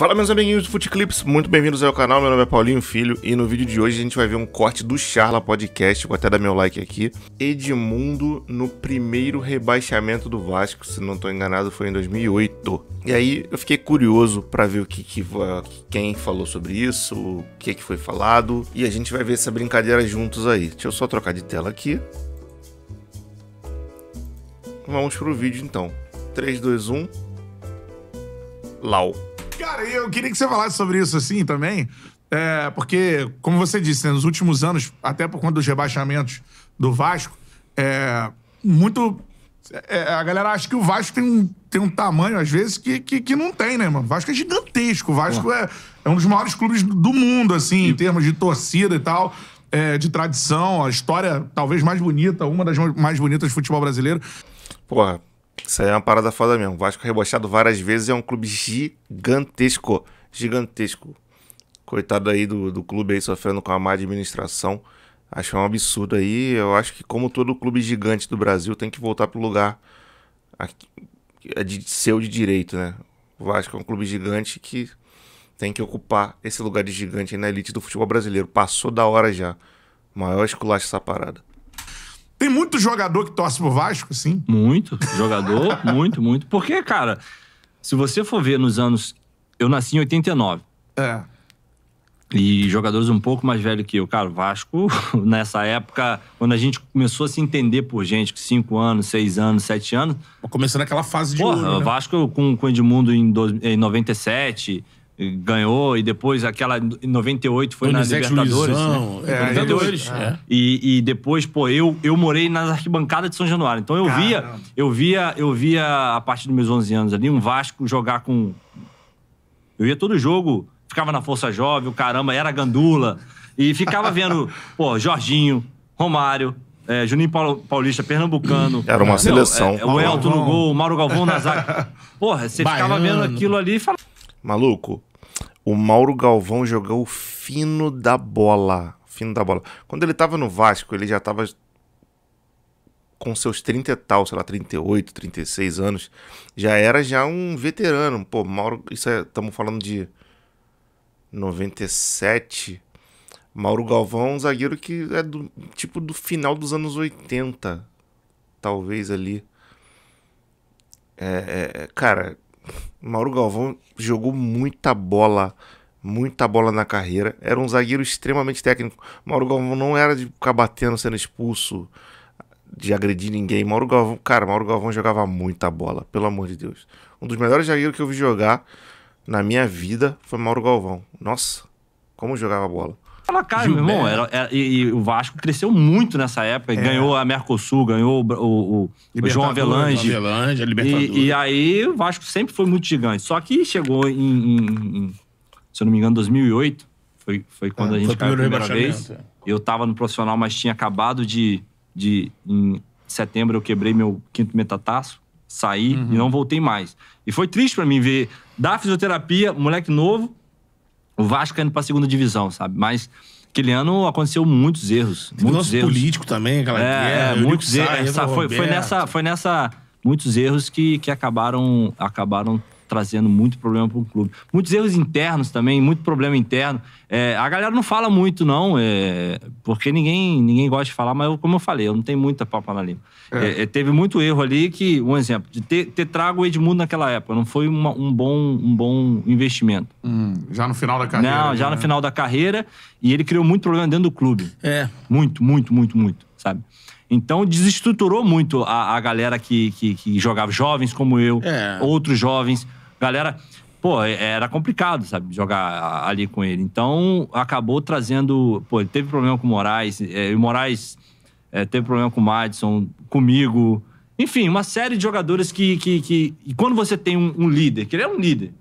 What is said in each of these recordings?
Fala meus amiguinhos do Footclips, muito bem-vindos ao canal, meu nome é Paulinho Filho e no vídeo de hoje a gente vai ver um corte do Charla Podcast, vou até dar meu like aqui, Edmundo no primeiro rebaixamento do Vasco, se não estou enganado foi em 2008. E aí eu fiquei curioso para ver o que, que quem falou sobre isso, o que, que foi falado e a gente vai ver essa brincadeira juntos aí. Deixa eu só trocar de tela aqui. Vamos pro vídeo então. 3, 2, 1... Lau. Cara, eu queria que você falasse sobre isso assim também, é, porque, como você disse, né, nos últimos anos, até por conta dos rebaixamentos do Vasco, é, muito. É, é a galera acha que o Vasco tem um, tem um tamanho, às vezes, que, que, que não tem, né, mano? O Vasco é gigantesco. O Vasco é, é um dos maiores clubes do mundo, assim, em termos de torcida e tal. É, de tradição, a história talvez mais bonita, uma das mais bonitas do futebol brasileiro. Porra, isso aí é uma parada foda mesmo. Vasco rebochado várias vezes é um clube gigantesco. Gigantesco. Coitado aí do, do clube aí sofrendo com a má administração. Acho um absurdo aí. Eu acho que, como todo clube gigante do Brasil, tem que voltar pro lugar aqui, é de seu de direito, né? O Vasco é um clube gigante que tem que ocupar esse lugar de gigante na elite do futebol brasileiro. Passou da hora já. Maior esculacho essa parada. Tem muito jogador que torce pro Vasco, sim? Muito. Jogador, muito, muito. Porque, cara, se você for ver nos anos. Eu nasci em 89. É. E jogadores um pouco mais velhos que eu. Cara, Vasco, nessa época, quando a gente começou a se entender por gente, com 5 anos, 6 anos, 7 anos. Começando aquela fase de. Porra, ouro, né? Vasco com, com Edmundo em, do, em 97 ganhou e depois aquela em 98 foi Donizete na Libertadores. né? é, 98. É. E, e, depois, pô, eu, eu morei nas arquibancadas de São Januário. Então eu Caramba. via, eu via, eu via a partir dos meus 11 anos ali um Vasco jogar com Eu ia todo jogo, ficava na Força Jovem, o caramba, era gandula e ficava vendo, pô, Jorginho, Romário, é, Juninho Paulista, pernambucano. Era uma Não, é, seleção. É, o Elton no gol, o Mauro Galvão na zaga. Porra, você Baiano. ficava vendo aquilo ali e falava... Maluco, o Mauro Galvão jogou fino da bola. Fino da bola. Quando ele estava no Vasco, ele já estava com seus 30 e tal, sei lá, 38, 36 anos, já era já um veterano. Pô, Mauro, isso estamos é, falando de 97. Mauro Galvão, é um zagueiro que é do tipo do final dos anos 80, talvez ali. É, é, é cara, Mauro Galvão jogou muita bola, muita bola na carreira. Era um zagueiro extremamente técnico. Mauro Galvão não era de ficar batendo, sendo expulso, de agredir ninguém. Mauro Galvão, cara, Mauro Galvão jogava muita bola, pelo amor de Deus. Um dos melhores zagueiros que eu vi jogar na minha vida foi Mauro Galvão. Nossa, como jogava bola. Ela cai, Gilberto. meu irmão. Era, era, e, e, o Vasco cresceu muito nessa época. É. Ganhou a Mercosul, ganhou o, o, o João Avelange. Avelange e, e, aí o Vasco sempre foi muito gigante. Só que chegou em, em, em se eu não me engano, 2008. Foi, foi é, quando é, a gente caiu a primeira vez. É. Eu tava no profissional, mas tinha acabado de... de em setembro eu quebrei meu quinto metatarso. Saí uhum. e não voltei mais. E foi triste para mim ver da fisioterapia, moleque novo, o Vasco caindo pra segunda divisão, sabe? Mas aquele ano aconteceu muitos erros. Tem muitos erros. político também, aquela é, guerra, é, muitos erros. Foi, foi, nessa, foi nessa. Muitos erros que, que acabaram, acabaram trazendo muito problema para o clube. Muitos erros internos também, muito problema interno. É, a galera não fala muito, não, é, porque ninguém, ninguém gosta de falar, mas eu, como eu falei, eu não tenho muita papa na língua. É. É, é. teve muito erro ali que, um exemplo, de ter, ter trago o Edmundo naquela época, não foi uma, um, bom, um bom investimento. Hum, já no final da carreira. Não, já né? no final da carreira, e ele criou muito problema dentro do clube. É. Muito, muito, muito, muito, sabe? Então desestruturou muito a, a galera que, que, que, jogava, jovens como eu, é. outros jovens galera, pô, é, era complicado, sabe, jogar ali com ele. Então, acabou trazendo. Pô, ele teve problema com o Moraes, é, o Moraes é, teve problema com o Madison, comigo. Enfim, uma série de jogadores que. que, que e quando você tem um, um líder, que ele é um líder,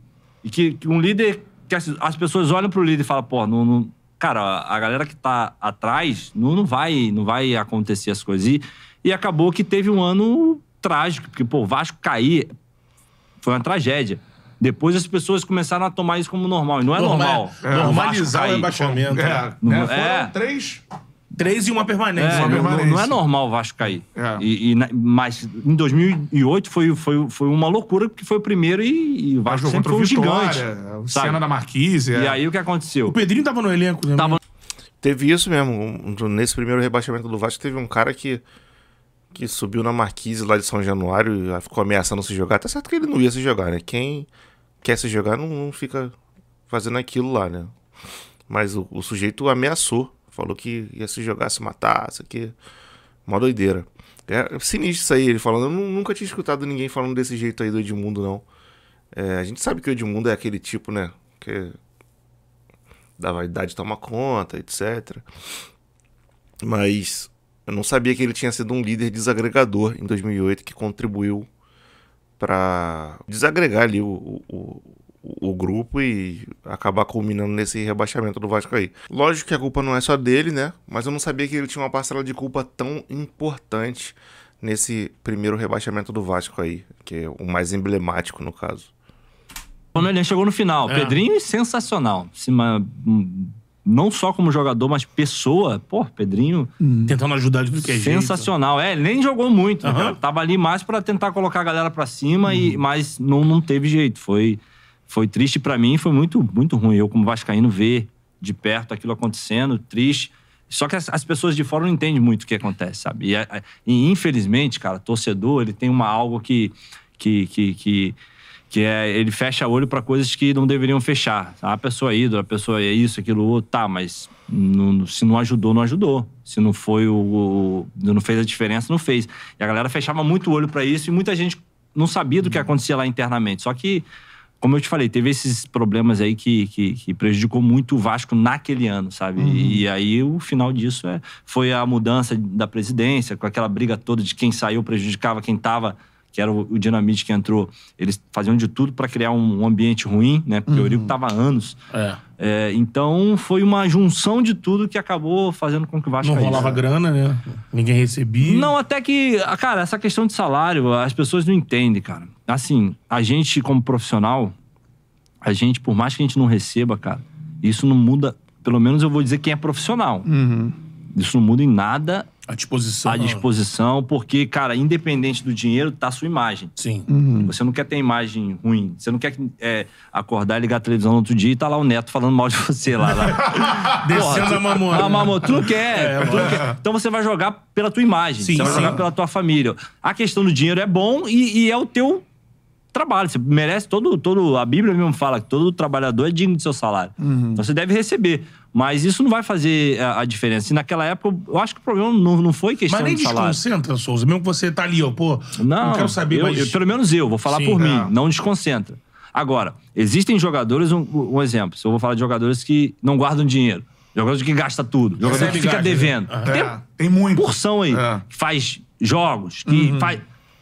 e que, que um líder. que as, as pessoas olham pro líder e falam, pô, não, não cara, a galera que tá atrás não, não vai não vai acontecer as coisas. E, e acabou que teve um ano trágico, porque, pô, o Vasco cair foi uma tragédia. Depois as pessoas começaram a tomar isso como normal. E não é normal. normal. É, normalizar o, o rebaixamento. É. Né? Né? é, Foram três três e uma permanência. É, uma permanência. Não, não, é normal o Vasco cair. É. E, e, mas em 2008 foi, foi, foi uma loucura, porque foi o primeiro e, e o Vasco sempre foi um Vitória, gigante. A Cena da Marquise. É. E aí o que aconteceu? O Pedrinho tava no elenco, né? Tava... Teve isso mesmo. Nesse primeiro rebaixamento do Vasco, teve um cara que, que subiu na Marquise lá de São Januário e ficou ameaçando se jogar. Tá certo que ele não ia se jogar, né? Quem quer se jogar não, não fica fazendo aquilo lá, né? Mas o, o, sujeito ameaçou, falou que ia se jogar, se matar, isso aqui. Uma doideira. É, é sinistro isso aí, ele falando. Eu nunca tinha escutado ninguém falando desse jeito aí do Edmundo, não. É, a gente sabe que o Edmundo é aquele tipo, né? Que da vaidade toma conta, etc. Mas eu não sabia que ele tinha sido um líder desagregador em 2008 que contribuiu para desagregar ali o, o, o, grupo e acabar culminando nesse rebaixamento do Vasco aí. Lógico que a culpa não é só dele, né? Mas eu não sabia que ele tinha uma parcela de culpa tão importante nesse primeiro rebaixamento do Vasco aí, que é o mais emblemático no caso. Quando ele chegou no final, é. Pedrinho é sensacional. Se uma não só como jogador, mas pessoa. Pô, Pedrinho. Hum. Tentando ajudar de qualquer é jeito. Sensacional. É, ele nem jogou muito. Uhum. Né? Tava ali mais para tentar colocar a galera para cima, uhum. e, hum. mas não, não teve jeito. Foi, foi triste para mim, foi muito, muito ruim. Eu, como Vascaíno, ver de perto aquilo acontecendo, triste. Só que as, as pessoas de fora não entendem muito o que acontece, sabe? E, e infelizmente, cara, torcedor, ele tem uma algo que. que, que, que que é ele fecha olho para coisas que não deveriam fechar. Ah, a pessoa é ídola, a pessoa é isso, aquilo, outro, tá, mas não, se não ajudou, não ajudou. Se não foi o, o, não fez a diferença, não fez. E a galera fechava muito o olho para isso e muita gente não sabia do que acontecia lá internamente. Só que, como eu te falei, teve esses problemas aí que, que, que prejudicou muito o Vasco naquele ano, sabe? Uhum. E, aí o final disso é, foi a mudança da presidência, com aquela briga toda de quem saiu prejudicava quem estava que era o, o Dinamite que entrou, eles faziam de tudo para criar um, um, ambiente ruim, né? Porque uhum. o Eurico uhum. tava há anos. É. É, então foi uma junção de tudo que acabou fazendo com que o Vasco. Não caísse. rolava grana, né? Ninguém recebia. Não, até que. Ah, cara, essa questão de salário, as pessoas não entendem, cara. Assim, a gente, como profissional, a gente, por mais que a gente não receba, cara, isso não muda. Pelo menos eu vou dizer quem é profissional. Uhum. Isso não muda em nada à disposição. À disposição, porque, cara, independente do dinheiro, tá a sua imagem. Sim. Uhum. Você não quer ter imagem ruim. Você não quer é, acordar e ligar a televisão no outro dia e tá lá o neto falando mal de você lá. lá. Descendo a mamona. A ah, mamona. Tu não quer. É, tu não quer. Então você vai jogar pela tua imagem. Sim, você vai sim. jogar pela tua família. A questão do dinheiro é bom e, e é o teu trabalho. Você merece todo, todo. A Bíblia mesmo fala que todo trabalhador é digno de seu salário. Uhum. Então você deve receber. Mas isso não vai fazer a, é, a, diferença. E naquela época, eu acho que o problema não, não foi questão de salário. Mas nem desconcentra, Souza. Mesmo que você tá ali, ó, pô, não, não quero saber, eu, mas... eu, pelo menos eu, vou falar Sim, por é. mim. Não desconcentra. Agora, existem jogadores, um, um exemplo. Se eu vou falar de jogadores que não guardam dinheiro. Jogador que gasta tudo. Jogador que fica né? devendo. É, tem, tem muito. porção aí. É. Que faz jogos, que uhum. faz,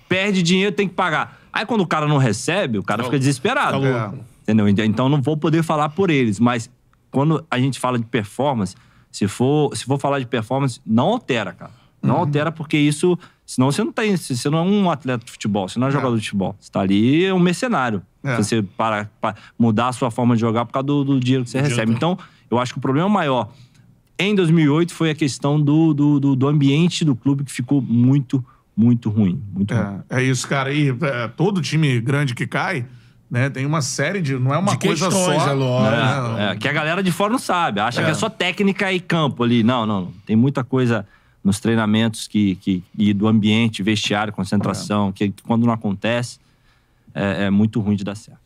perde dinheiro, tem que pagar. Aí quando o cara não recebe, o cara tá fica desesperado. Tá Entendeu? Então não vou poder falar por eles, mas quando a gente fala de performance, se for, se for falar de performance, não altera, cara. Não uhum. altera porque isso, senão você não tem, você não é um atleta de futebol, você não é, é. jogador de futebol. Você tá ali é um mercenário. É. Você para, para, mudar a sua forma de jogar por causa do, do dinheiro que você recebe. Então, eu acho que o problema maior em 2008 foi a questão do, do, do, do ambiente do clube que ficou muito muito ruim. Muito é, ruim. é isso, cara. E é, todo time grande que cai. Né? Tem uma série de. Não é uma de coisa só. É, né? é, que a galera de fora não sabe. Acha é. que é só técnica e campo ali. Não, não, Tem muita coisa nos treinamentos que, que, e do ambiente, vestiário, concentração, é. que quando não acontece, é, é muito ruim de dar certo.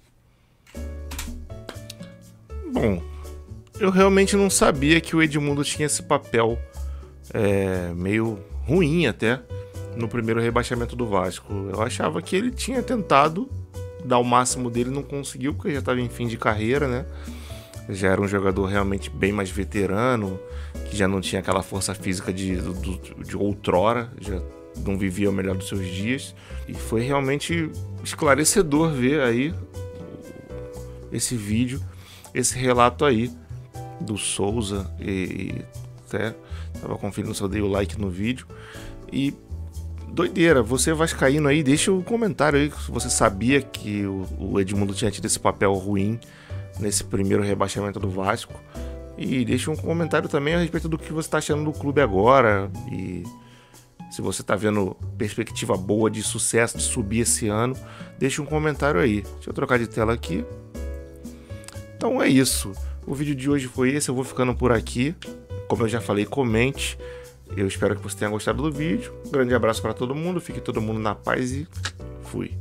Bom, eu realmente não sabia que o Edmundo tinha esse papel é, meio ruim até no primeiro rebaixamento do Vasco. Eu achava que ele tinha tentado dar o máximo dele, não conseguiu, porque já estava em fim de carreira, né? Já era um jogador realmente bem mais veterano, que já não tinha aquela força física de, de, de outrora, já não vivia o melhor dos seus dias. E foi realmente esclarecedor ver aí esse vídeo, esse relato aí do Souza e, e até estava conferindo se eu dei o like no vídeo. E doideira. Você vai caindo aí, deixa um comentário aí se você sabia que o Edmundo tinha tido esse papel ruim nesse primeiro rebaixamento do Vasco. E deixa um comentário também a respeito do que você está achando do clube agora e se você está vendo perspectiva boa de sucesso, de subir esse ano, deixa um comentário aí. Deixa eu trocar de tela aqui. Então é isso. O vídeo de hoje foi esse, eu vou ficando por aqui. Como eu já falei, comente. Eu espero que você tenha gostado do vídeo. Um grande abraço para todo mundo, fique todo mundo na paz e fui.